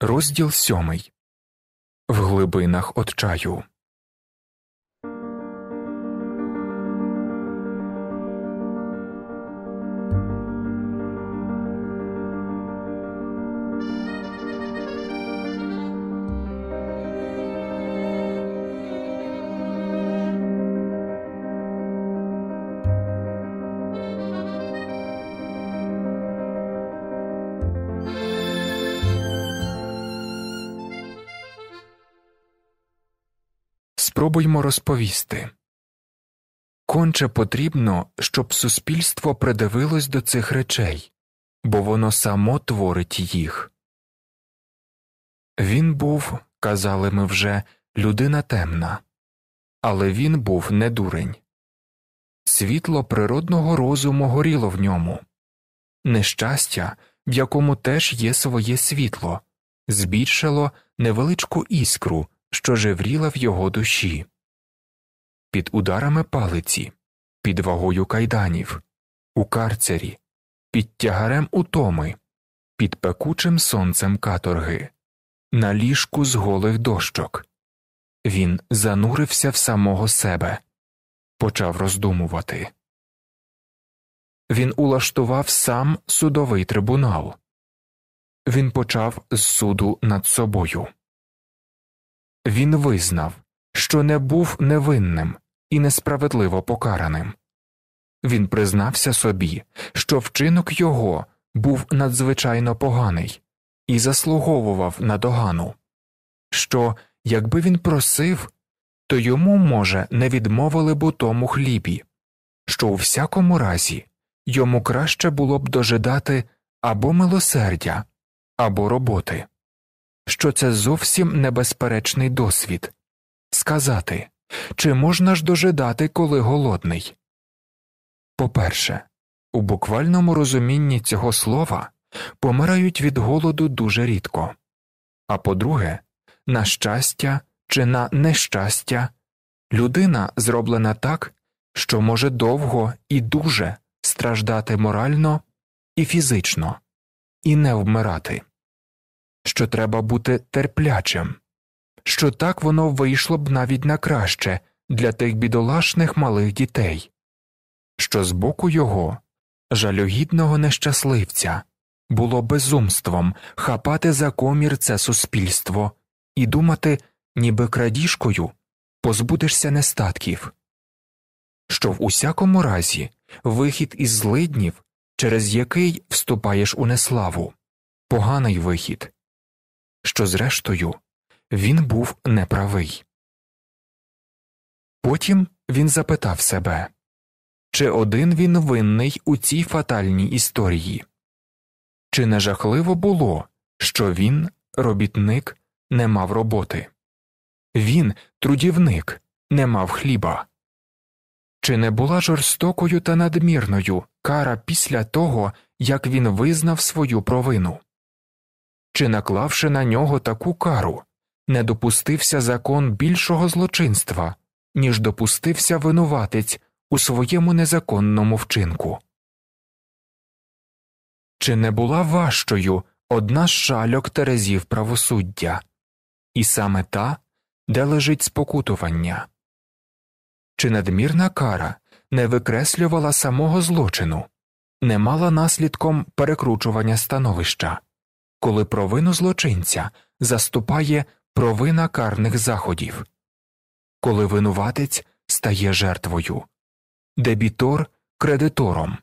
Розділ сьомий В глибинах отчаю. спробуймо розповісти. Конче потрібно, щоб суспільство придивилось до цих речей, бо воно само творить їх. Він був, казали ми вже, людина темна, але він був не дурень. Світло природного розуму горіло в ньому, нещастя, в якому теж є своє світло, збільшило невеличку іскру що жевріла в його душі, під ударами палиці, під вагою кайданів, у карцері, під тягарем утоми, під пекучим сонцем каторги, на ліжку з голих дощок. Він занурився в самого себе, почав роздумувати. Він улаштував сам судовий трибунал. Він почав з суду над собою він визнав, що не був невинним і несправедливо покараним. Він признався собі, що вчинок його був надзвичайно поганий і заслуговував на догану, що, якби він просив, то йому, може, не відмовили б у тому хлібі, що у всякому разі йому краще було б дожидати або милосердя, або роботи що це зовсім небезперечний досвід сказати, чи можна ж дожидати, коли голодний. По перше, у буквальному розумінні цього слова помирають від голоду дуже рідко, а по друге, на щастя чи на нещастя людина зроблена так, що може довго і дуже страждати морально і фізично, і не вмирати що треба бути терплячим, що так воно вийшло б навіть на краще для тих бідолашних малих дітей, що з боку його, жалюгідного нещасливця, було безумством хапати за комір це суспільство і думати, ніби крадіжкою позбудешся нестатків, що в усякому разі вихід із злиднів, через який вступаєш у неславу, поганий вихід, що, зрештою, він був неправий. Потім він запитав себе чи один він винний у цій фатальній історії, чи не жахливо було, що він, робітник, не мав роботи, він, трудівник, не мав хліба. Чи не була жорстокою та надмірною кара після того, як він визнав свою провину? чи наклавши на нього таку кару, не допустився закон більшого злочинства, ніж допустився винуватець у своєму незаконному вчинку. Чи не була важчою одна з шальок терезів правосуддя, і саме та, де лежить спокутування? Чи надмірна кара не викреслювала самого злочину, не мала наслідком перекручування становища? коли провину злочинця заступає провина карних заходів, коли винуватець стає жертвою, дебітор кредитором,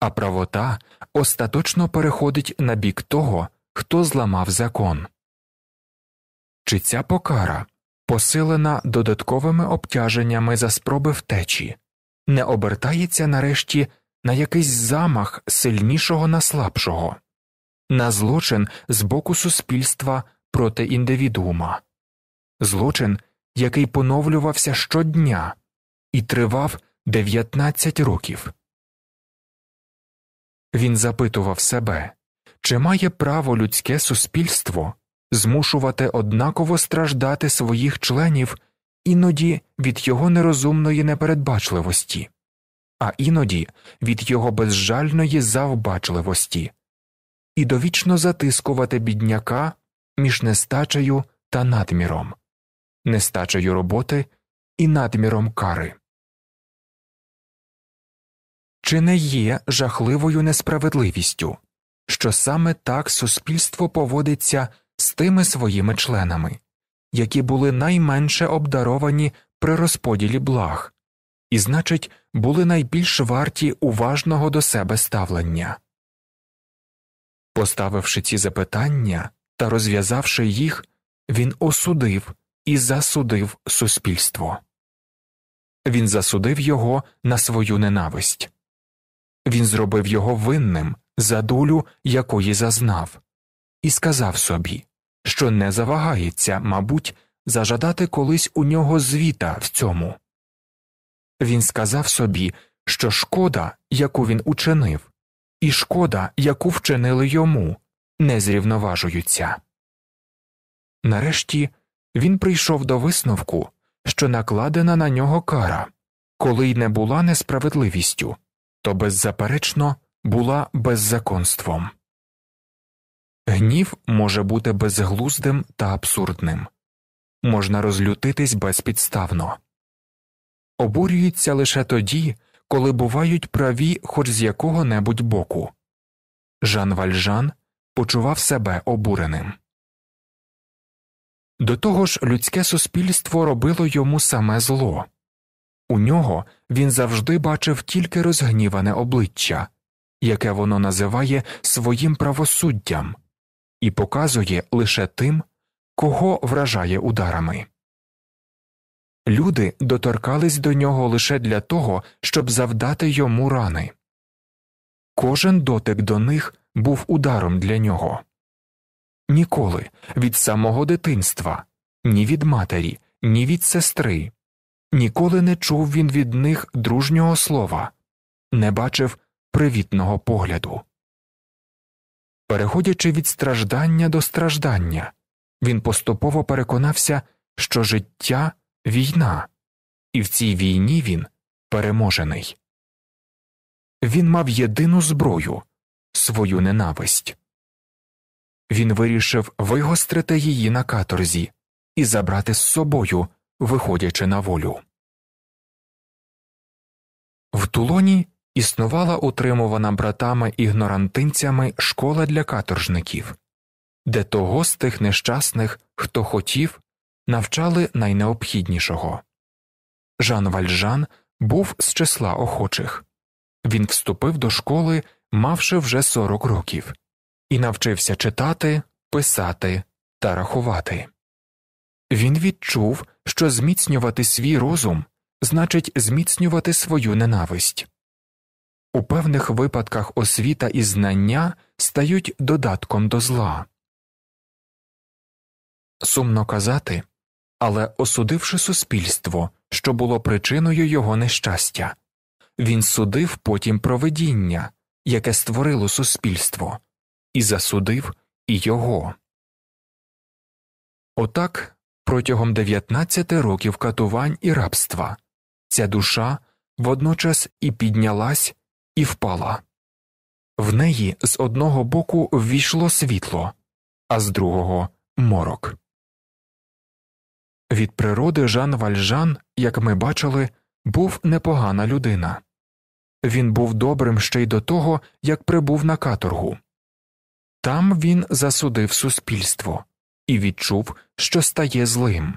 а правота остаточно переходить на бік того, хто зламав закон. Чи ця покара посилена додатковими обтяженнями за спроби втечі, не обертається нарешті на якийсь замах сильнішого на слабшого на злочин з боку суспільства проти індивідуума, злочин, який поновлювався щодня і тривав 19 років. Він запитував себе, чи має право людське суспільство змушувати однаково страждати своїх членів іноді від його нерозумної непередбачливості, а іноді від його безжальної завбачливості і довічно затискувати бідняка між нестачею та надміром, нестачею роботи і надміром кари. Чи не є жахливою несправедливістю, що саме так суспільство поводиться з тими своїми членами, які були найменше обдаровані при розподілі благ, і, значить, були найбільш варті уважного до себе ставлення? Поставивши ці запитання та розв'язавши їх, він осудив і засудив суспільство. Він засудив його на свою ненависть, він зробив його винним за долю, якої зазнав, і сказав собі, що не завагається, мабуть, зажадати колись у нього звіта в цьому. Він сказав собі, що шкода, яку він учинив, і шкода, яку вчинили йому, не зрівноважуються. Нарешті він прийшов до висновку, що накладена на нього кара, коли й не була несправедливістю, то беззаперечно була беззаконством. Гнів може бути безглуздим та абсурдним, можна розлютитись безпідставно, обурюється лише тоді коли бувають праві хоч з якого небудь боку. Жан Вальжан почував себе обуреним. До того ж, людське суспільство робило йому саме зло у нього він завжди бачив тільки розгніване обличчя, яке воно називає своїм правосуддям, і показує лише тим, кого вражає ударами люди доторкались до нього лише для того, щоб завдати йому рани. Кожен дотик до них був ударом для нього. Ніколи від самого дитинства, ні від матері, ні від сестри, ніколи не чув він від них дружнього слова, не бачив привітного погляду. Переходячи від страждання до страждання, він поступово переконався, що життя війна, і в цій війні він переможений. Він мав єдину зброю свою ненависть. Він вирішив вигострити її на каторзі і забрати з собою, виходячи на волю. В тулоні існувала утримувана братами ігнорантинцями школа для каторжників, де того з тих нещасних, хто хотів, навчали найнеобхіднішого. Жан Вальжан був з числа охочих. Він вступив до школи, мавши вже 40 років, і навчився читати, писати та рахувати. Він відчув, що зміцнювати свій розум значить зміцнювати свою ненависть. У певних випадках освіта і знання стають додатком до зла. Сумно казати, але осудивши суспільство, що було причиною його нещастя. Він судив потім провидіння, яке створило суспільство, і засудив і його. Отак, протягом 19 років катувань і рабства ця душа водночас і піднялась, і впала. В неї з одного боку ввійшло світло, а з другого морок. Від природи Жан Вальжан, як ми бачили, був непогана людина. Він був добрим ще й до того, як прибув на каторгу. Там він засудив суспільство і відчув, що стає злим.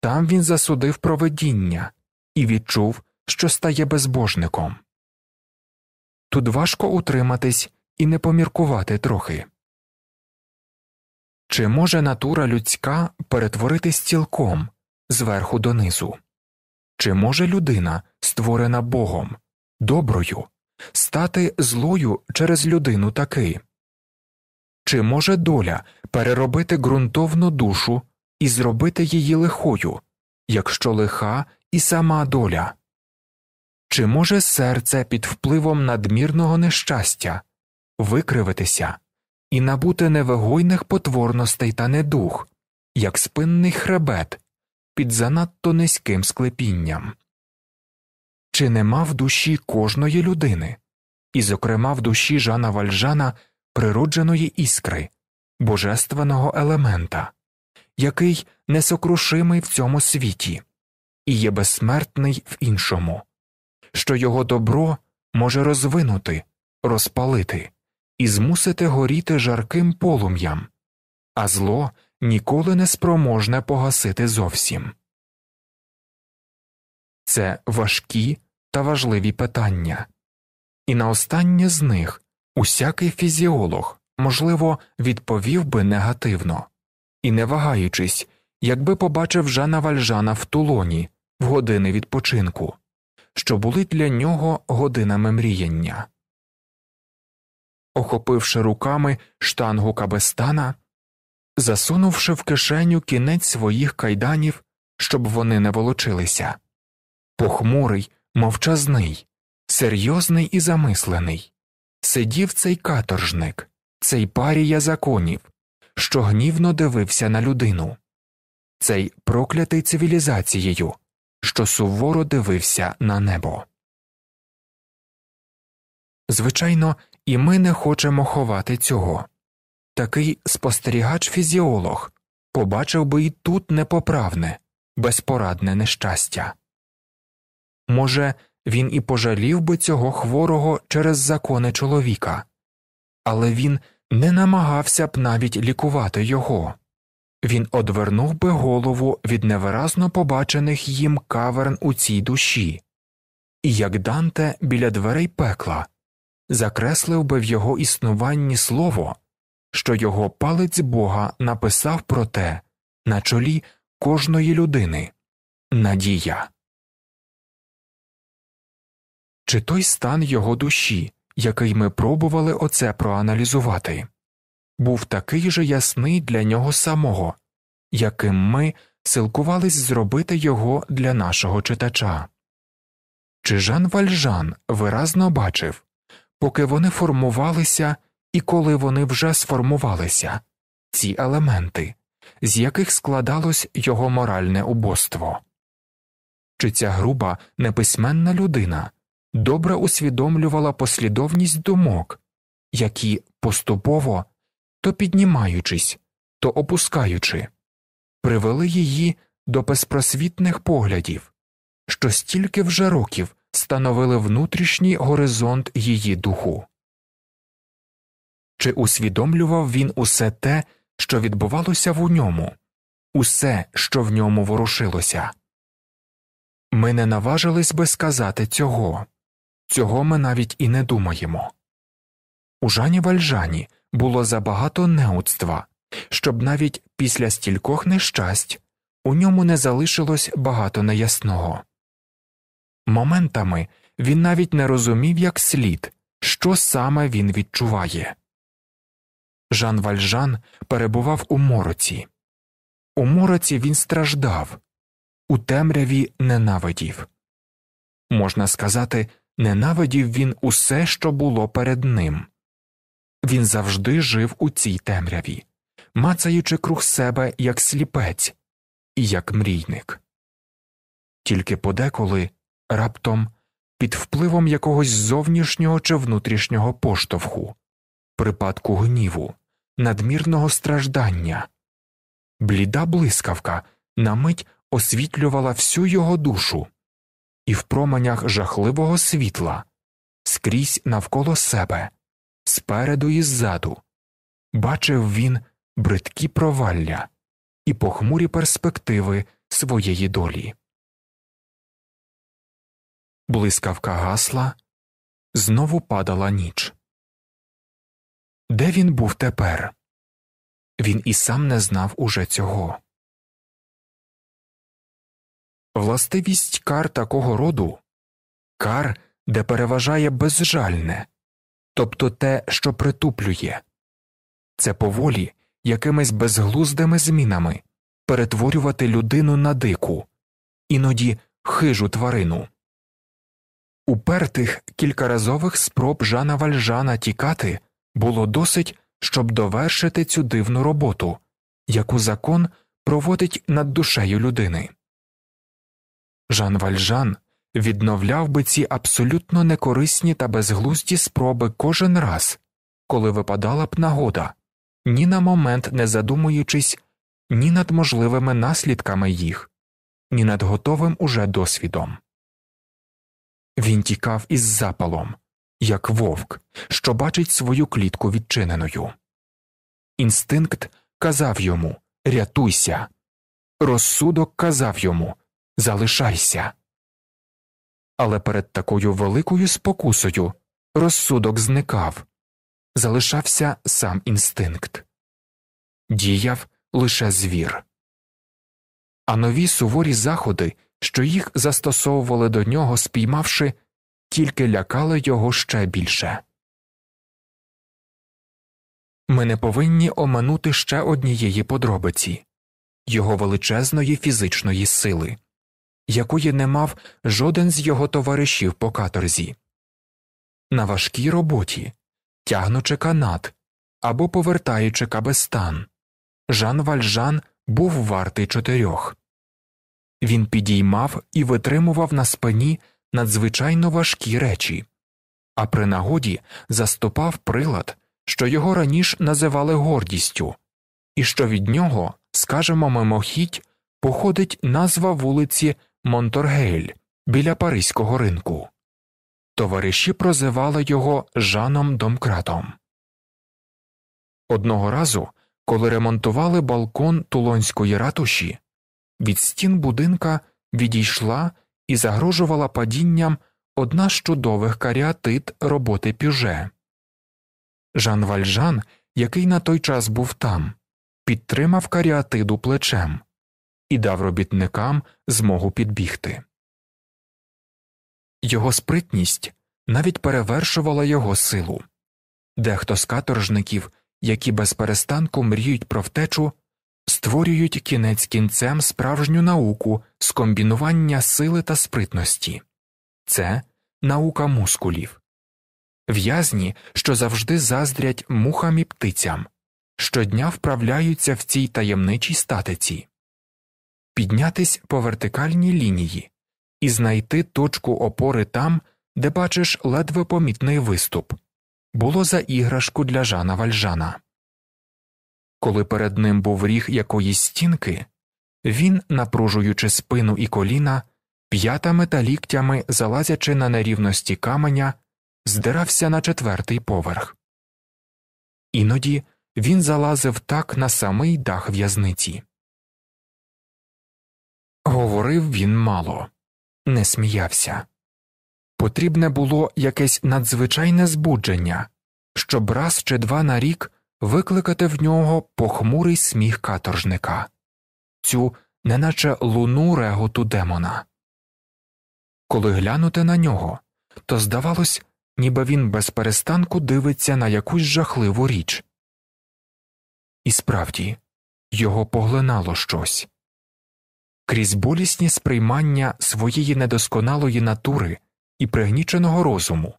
Там він засудив проведіння і відчув, що стає безбожником. Тут важко утриматись і не поміркувати трохи. Чи може натура людська перетворитись цілком зверху донизу? Чи може людина, створена Богом, доброю, стати злою через людину таки? Чи може доля переробити ґрунтовну душу і зробити її лихою, якщо лиха і сама доля? Чи може серце під впливом надмірного нещастя викривитися і набути невигойних потворностей та недух, як спинний хребет під занадто низьким склепінням. Чи нема в душі кожної людини, і, зокрема, в душі Жана Вальжана природженої іскри, божественного елемента, який несокрушимий в цьому світі, і є безсмертний в іншому, що його добро може розвинути, розпалити, і змусите горіти жарким полум'ям, а зло ніколи не спроможне погасити зовсім. Це важкі та важливі питання, і на останнє з них усякий фізіолог, можливо, відповів би негативно і, не вагаючись, якби побачив Жана Вальжана в тулоні в години відпочинку, що були для нього годинами мріяння охопивши руками штангу кабестана, засунувши в кишеню кінець своїх кайданів, щоб вони не волочилися. Похмурий, мовчазний, серйозний і замислений. Сидів цей каторжник, цей парія законів, що гнівно дивився на людину, цей проклятий цивілізацією, що суворо дивився на небо. Звичайно, і ми не хочемо ховати цього. Такий спостерігач фізіолог побачив би і тут непоправне, безпорадне нещастя. Може, він і пожалів би цього хворого через закони чоловіка, але він не намагався б навіть лікувати його. Він одвернув би голову від невиразно побачених їм каверн у цій душі, і як Данте біля дверей пекла закреслив би в його існуванні слово, що його палець Бога написав про те на чолі кожної людини надія. Чи той стан його душі, який ми пробували оце проаналізувати, був такий же ясний для нього самого, яким ми силкувались зробити його для нашого читача? Чи Жан Вальжан виразно бачив, поки вони формувалися і коли вони вже сформувалися, ці елементи, з яких складалось його моральне убоство. Чи ця груба неписьменна людина добре усвідомлювала послідовність думок, які поступово, то піднімаючись, то опускаючи, привели її до безпросвітних поглядів, що стільки вже років становили внутрішній горизонт її духу. Чи усвідомлював він усе те, що відбувалося в ньому, усе, що в ньому ворушилося? Ми не наважились би сказати цього, цього ми навіть і не думаємо. У Жані Вальжані було забагато неудства, щоб навіть після стількох нещасть у ньому не залишилось багато неясного. Моментами він навіть не розумів як слід, що саме він відчуває. Жан Вальжан перебував у мороці. У мороці він страждав, у темряві ненавидів. Можна сказати, ненавидів він усе, що було перед ним. Він завжди жив у цій темряві, мацаючи круг себе як сліпець і як мрійник. Тільки подеколи раптом під впливом якогось зовнішнього чи внутрішнього поштовху, припадку гніву, надмірного страждання. Бліда блискавка на мить освітлювала всю його душу, і в променях жахливого світла скрізь навколо себе, спереду і ззаду. Бачив він бридкі провалля і похмурі перспективи своєї долі блискавка гасла, знову падала ніч. Де він був тепер? Він і сам не знав уже цього. Властивість кар такого роду кар, де переважає безжальне, тобто те, що притуплює, це поволі якимись безглуздими змінами перетворювати людину на дику, іноді хижу тварину. Упертих кількаразових спроб Жана Вальжана тікати було досить, щоб довершити цю дивну роботу, яку закон проводить над душею людини. Жан Вальжан відновляв би ці абсолютно некорисні та безглузді спроби кожен раз, коли випадала б нагода, ні на момент не задумуючись, ні над можливими наслідками їх, ні над готовим уже досвідом. Він тікав із запалом, як вовк, що бачить свою клітку відчиненою. Інстинкт казав йому Рятуйся. Розсудок казав йому Залишайся. Але перед такою великою спокусою розсудок зникав, залишався сам інстинкт. Діяв лише звір. А нові суворі заходи що їх застосовували до нього, спіймавши, тільки лякало його ще більше. Ми не повинні оминути ще однієї подробиці його величезної фізичної сили, якої не мав жоден з його товаришів по каторзі. На важкій роботі, тягнучи канат або повертаючи кабестан, Жан Вальжан був вартий чотирьох. Він підіймав і витримував на спині надзвичайно важкі речі, а при нагоді заступав прилад, що його раніше називали гордістю, і що від нього, скажемо мимохідь, походить назва вулиці Монторгейль біля Паризького ринку. Товариші прозивали його Жаном Домкратом. Одного разу, коли ремонтували балкон Тулонської ратуші від стін будинка відійшла і загрожувала падінням одна з чудових каріатит роботи пюже. Жан Вальжан, який на той час був там, підтримав каріатиду плечем і дав робітникам змогу підбігти. Його спритність навіть перевершувала його силу. Дехто з каторжників, які без перестанку мріють про втечу, створюють кінець кінцем справжню науку з комбінування сили та спритності це наука мускулів, в'язні, що завжди заздрять мухам і птицям, щодня вправляються в цій таємничій статиці, піднятись по вертикальній лінії і знайти точку опори там, де бачиш ледве помітний виступ було за іграшку для Жана Вальжана. Коли перед ним був ріг якоїсь стінки, він, напружуючи спину і коліна, п'ятами та ліктями, залазячи на нерівності каменя, здирався на четвертий поверх. Іноді він залазив так на самий дах в'язниці. Говорив він мало, не сміявся. Потрібне було якесь надзвичайне збудження, щоб раз чи два на рік викликати в нього похмурий сміх каторжника, цю неначе луну реготу демона. Коли глянути на нього, то здавалось, ніби він без перестанку дивиться на якусь жахливу річ. І справді, його поглинало щось. Крізь болісні сприймання своєї недосконалої натури і пригніченого розуму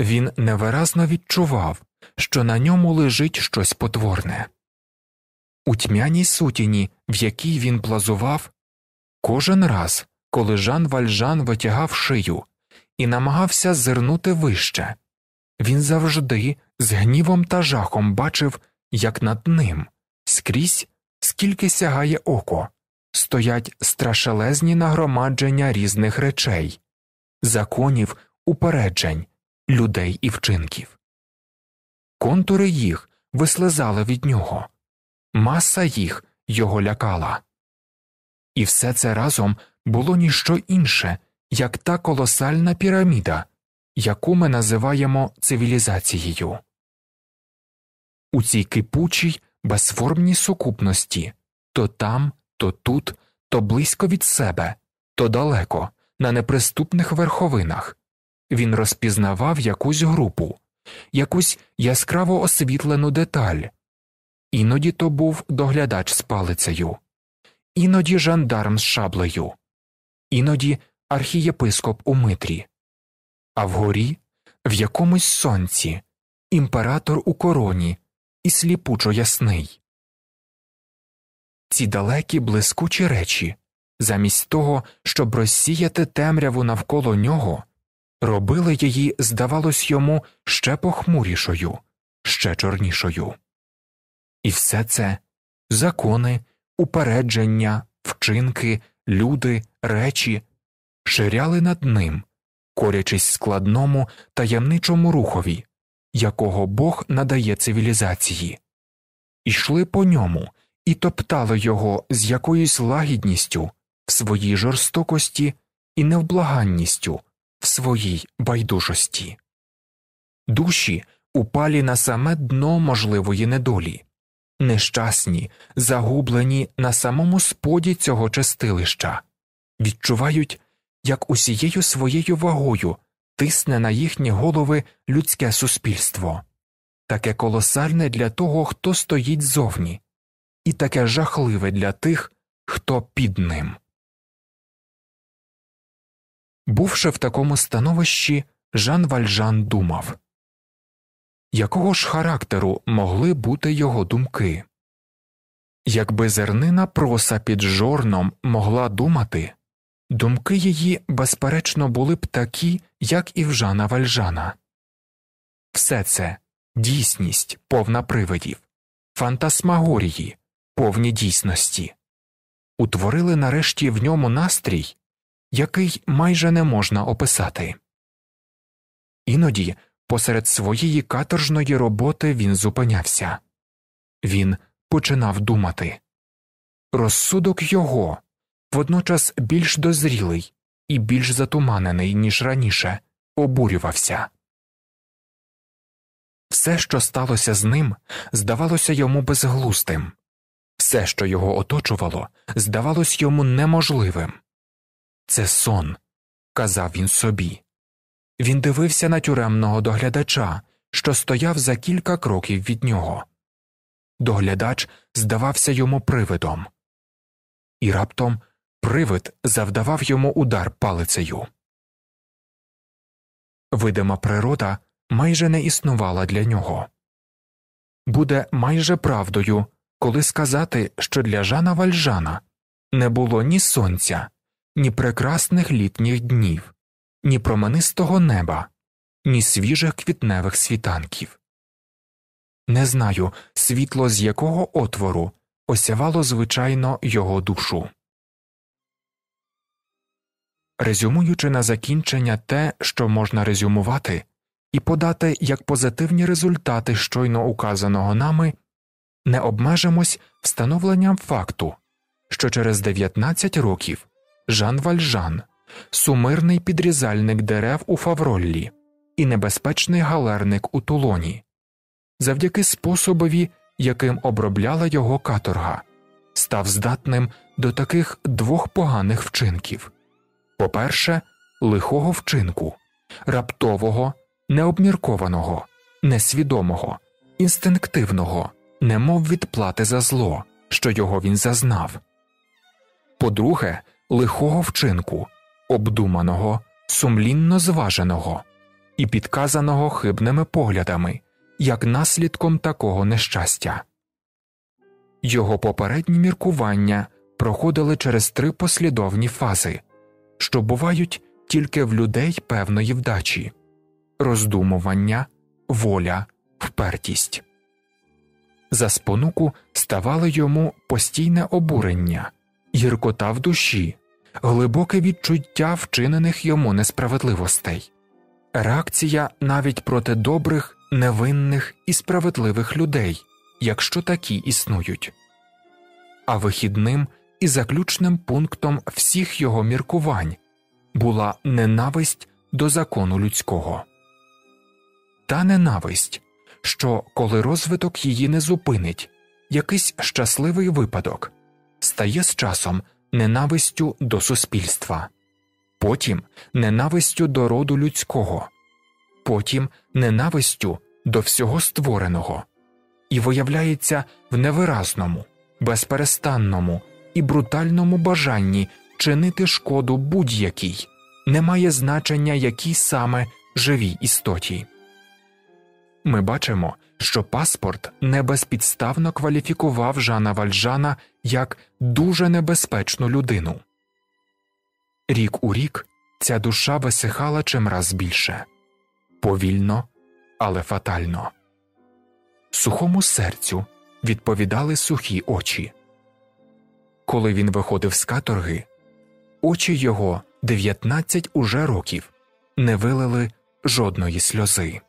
він невиразно відчував, що на ньому лежить щось потворне. У тьмяній сутіні, в якій він плазував, кожен раз, коли Жан Вальжан витягав шию і намагався зирнути вище, він завжди з гнівом та жахом бачив, як над ним скрізь, скільки сягає око, стоять страшелезні нагромадження різних речей, законів, упереджень, людей і вчинків контури їх вислизали від нього, маса їх його лякала. І все це разом було ніщо інше, як та колосальна піраміда, яку ми називаємо цивілізацією. У цій кипучій, безформній сукупності то там, то тут, то близько від себе, то далеко, на неприступних верховинах, він розпізнавав якусь групу, якусь яскраво освітлену деталь, іноді то був доглядач з палицею, іноді жандарм з шаблею, іноді архієпископ у Митрі, а вгорі в якомусь сонці, імператор у короні і сліпучо ясний. Ці далекі блискучі речі, замість того, щоб розсіяти темряву навколо нього робила її, здавалось йому, ще похмурішою, ще чорнішою. І все це закони, упередження, вчинки, люди, речі ширяли над ним, корячись складному таємничому рухові, якого Бог надає цивілізації, ішли по ньому і топтали його з якоюсь лагідністю в своїй жорстокості і невблаганністю в своїй байдужості, душі упалі на саме дно можливої недолі, нещасні, загублені на самому споді цього чистилища, відчувають, як усією своєю вагою тисне на їхні голови людське суспільство, таке колосальне для того, хто стоїть ззовні, і таке жахливе для тих, хто під ним. Бувши в такому становищі, Жан Вальжан думав якого ж характеру могли бути його думки? Якби зернина проса під жорном могла думати, думки її, безперечно, були б такі, як і в Жана Вальжана. Все це дійсність повна привидів, фантасмагорії, повні дійсності, утворили нарешті в ньому настрій, який майже не можна описати. Іноді посеред своєї каторжної роботи він зупинявся він починав думати. Розсудок його водночас більш дозрілий і більш затуманений, ніж раніше, обурювався. Все, що сталося з ним, здавалося йому безглустим, все, що його оточувало, здавалось йому неможливим. Це сон, казав він собі. Він дивився на тюремного доглядача, що стояв за кілька кроків від нього. Доглядач здавався йому привидом, і раптом привид завдавав йому удар палицею. Видима природа майже не існувала для нього. Буде майже правдою, коли сказати, що для Жана Вальжана не було ні сонця, ні прекрасних літніх днів, ні променистого неба, ні свіжих квітневих світанків. Не знаю, світло з якого отвору осявало звичайно його душу. Резюмуючи на закінчення те, що можна резюмувати, і подати як позитивні результати щойно указаного нами, не обмежимось встановленням факту, що через 19 років Жан Вальжан, сумирний підрізальник дерев у Фавроллі і небезпечний галерник у Тулоні, завдяки способові, яким обробляла його каторга, став здатним до таких двох поганих вчинків по перше, лихого вчинку, раптового, необміркованого, несвідомого, інстинктивного, немов відплати за зло, що його він зазнав. По друге, лихого вчинку, обдуманого, сумлінно зваженого і підказаного хибними поглядами, як наслідком такого нещастя. Його попередні міркування проходили через три послідовні фази, що бувають тільки в людей певної вдачі роздумування, воля, впертість. За спонуку ставало йому постійне обурення, гіркота в душі, глибоке відчуття вчинених йому несправедливостей, реакція навіть проти добрих, невинних і справедливих людей, якщо такі існують. А вихідним і заключним пунктом всіх його міркувань була ненависть до закону людського. Та ненависть, що коли розвиток її не зупинить, якийсь щасливий випадок, стає з часом ненавистю до суспільства, потім ненавистю до роду людського, потім ненавистю до всього створеного і виявляється в невиразному, безперестанному і брутальному бажанні чинити шкоду будь-якій, не має значення, якій саме живій істоті ми бачимо, що паспорт небезпідставно кваліфікував Жана Вальжана як дуже небезпечну людину. Рік у рік ця душа висихала чимраз більше повільно, але фатально. Сухому серцю відповідали сухі очі. Коли він виходив з каторги, очі його 19 уже років не вилили жодної сльози.